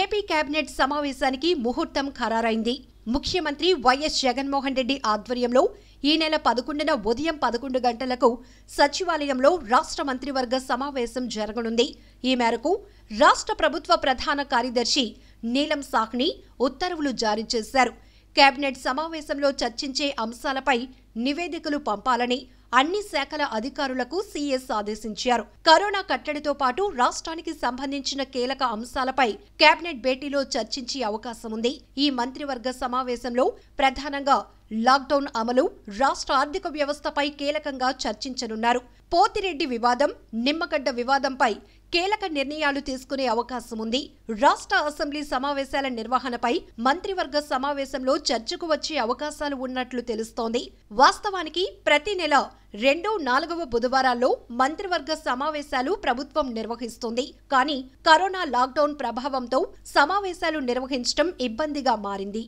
AP cabinet సమావేశానికి ముహూర్తం ఖరారైంది ముఖ్యమంత్రి వైఎస్ జగన్మోహన్ రెడ్డి ఆధ్వర్యంలో ఈ నెల పదకొండున ఉదయం పదకొండు గంటలకు సచివాలయంలో రాష్ట్ర మంత్రివర్గ సమావేశం జరగనుంది ఈ మేరకు రాష్ట్ర ప్రభుత్వ ప్రధాన కార్యదర్శి నీలం సాహ్ని ఉత్తర్వులు జారీ చేశారు కేబినెట్ సమావేశంలో చర్చించే అంశాలపై నివేదికలు పంపాలని అన్ని శాఖల అధికారులకు సీఎస్ ఆదేశించారు కరోనా కట్టడితో పాటు రాష్ట్రానికి సంబంధించిన కీలక అంశాలపై కేబినెట్ భేటీలో చర్చించే అవకాశం ఉంది ఈ మంత్రివర్గ సమావేశంలో ప్రధానంగా లాక్డౌన్ అమలు రాష్ట్ర ఆర్థిక వ్యవస్థపై కీలకంగా చర్చించనున్నారు పోతిరెడ్డి వివాదం నిమ్మగడ్డ వివాదంపై కీలక నిర్ణయాలు తీసుకునే అవకాశం ఉంది రాష్ట్ర అసెంబ్లీ సమావేశాల నిర్వహణపై మంత్రివర్గ సమావేశంలో చర్చకు వచ్చే అవకాశాలు ఉన్నట్లు తెలుస్తోంది వాస్తవానికి ప్రతి నెల రెండో నాలుగవ బుధవారాల్లో మంత్రివర్గ సమావేశాలు ప్రభుత్వం నిర్వహిస్తుంది కానీ కరోనా లాక్డౌన్ ప్రభావంతో సమావేశాలు నిర్వహించడం ఇబ్బందిగా మారింది